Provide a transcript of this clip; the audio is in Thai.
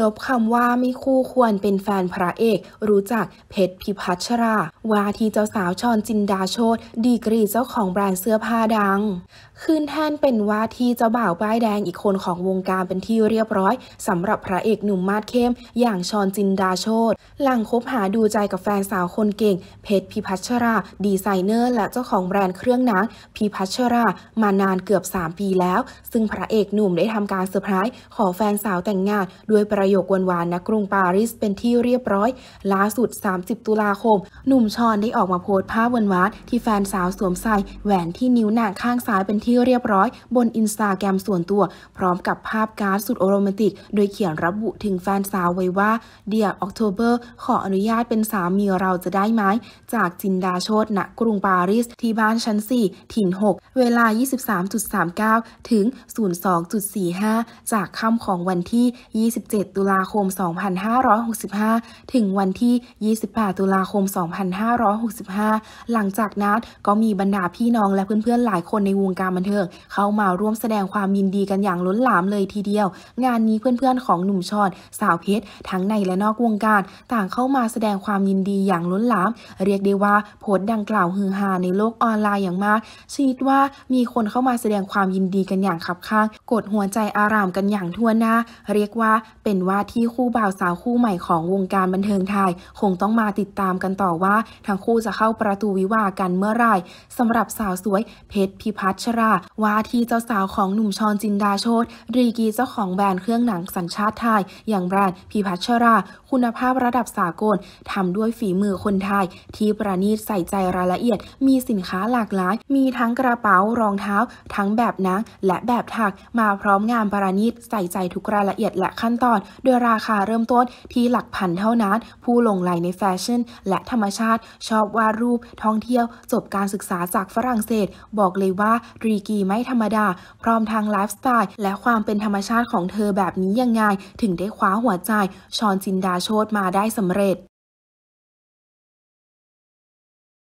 ลบคำว่าไม่คู่ควรเป็นแฟนพระเอก รู้จักเพชรพิพัชราว่าที่เจ้าสาวชอนจินดาโชตดีกรีเจ้าของแบรนด์เสื้อผ้าดังขึ้นแท่นเป็นว่าที่เจ้าบ่าวป้ายแดงอีกคนของวงการเป็นที่เรียบร้อยสำหรับพระเอกหนุ่มมาดเข้ม อย่างชอนจินดาโชตหลังคบหาดูใจกับแฟนสาวคนเก่ง เพชรพิพัชรา ดีไซเนอร์และเจ้าของแบรนด์เครื่องหนังพิพัชรามานานเกือบ 3 ปีแล้ว ซึ่งพระเอกหนุ่มได้ทำการเซอร์ไพรส์ขอแฟนสาวแต่งงานด้วยประประโยควานๆนะกรุงปารีสเป็นที่เรียบร้อยล่าสุด 30 ตุลาคม หนุ่มชอนได้ออกมาโพสต์ภาพวนวานที่แฟนสาวสวมใส่แหวนที่นิ้วนางข้างซ้ายเป็นที่เรียบร้อย บนอินสตาแกรมส่วนตัว พร้อมกับภาพการ์ดสุดโอโรแมนติก โดยเขียนระบุถึงแฟนสาวไว้ว่าเดียร์ออกโทเบอร์ขออนุญาตเป็นสามีเราจะได้ไหม จากจินดาโชตณกรุงปารีสที่บ้านชั้น4ถิ่น6เวลา 23.39 ถึง 02.45 จากค่ำของวันที่27 7ตุลาคม 2565 ถึงวันที่ 28 ตุลาคม 2565 หลังจากนั้นก็มีบรรดาพี่น้องและเพื่อนๆหลายคนในวงการบันเทิงเข้ามาร่วมแสดงความยินดีกันอย่างล้นหลามเลยทีเดียว งานนี้เพื่อนๆของหนุ่มชอดสาวเพชรทั้งในและนอกวงการ ต่างเข้ามาแสดงความยินดีอย่างล้นหลามเรียกได้ว่า โพสต์ดังกล่าวฮือฮาในโลกออนไลน์อย่างมาก ชีดว่ามีคนเข้ามาแสดงความยินดีกันอย่างคับข้างกดหัวใจอารามกันอย่างทั่วหน้าเรียกว่าเป็น็นว่าที่คู่บ่าวสาวคู่ใหม่ของวงการบันเทิงไทย คงต้องมาติดตามกันต่อว่า ทั้งคู่จะเข้าประตูวิวากันเมื่อไรสสำหรับสาวสวย เพชรพิพัชราว่าที่เจ้าสาวของหนุ่มชอนจินดาโชตรีกีเจ้าของแบรนด์เครื่องหนังสัญชาติไทย อย่างแบรนด์พิพัชรา คุณภาพระดับสากลทำด้วยฝีมือคนไทย ที่ประณีตใส่ใจรายละเอียด มีสินค้าหลากหลายมีทั้งกระเป๋ารองเท้า ทั้งแบบนังและแบบถักมาพร้อมงานประณีตใส่ใจทุกรายละเอียดและขั้นตอนโดยราคาเริ่มต้นที่หลักพันเท่านั้น ผู้ลงไหลในแฟชั่น และธรรมชาติชอบวาดรูปท่องเที่ยว จบการศึกษาจากฝรั่งเศส บอกเลยว่ารีกีไม่ธรรมดา พร้อมทางไลฟ์สไตล์และความเป็นธรรมชาติของเธอแบบนี้ยังไง ถึงได้คว้าหัวใจ ชอนจินดาโชตมาได้สำเร็จ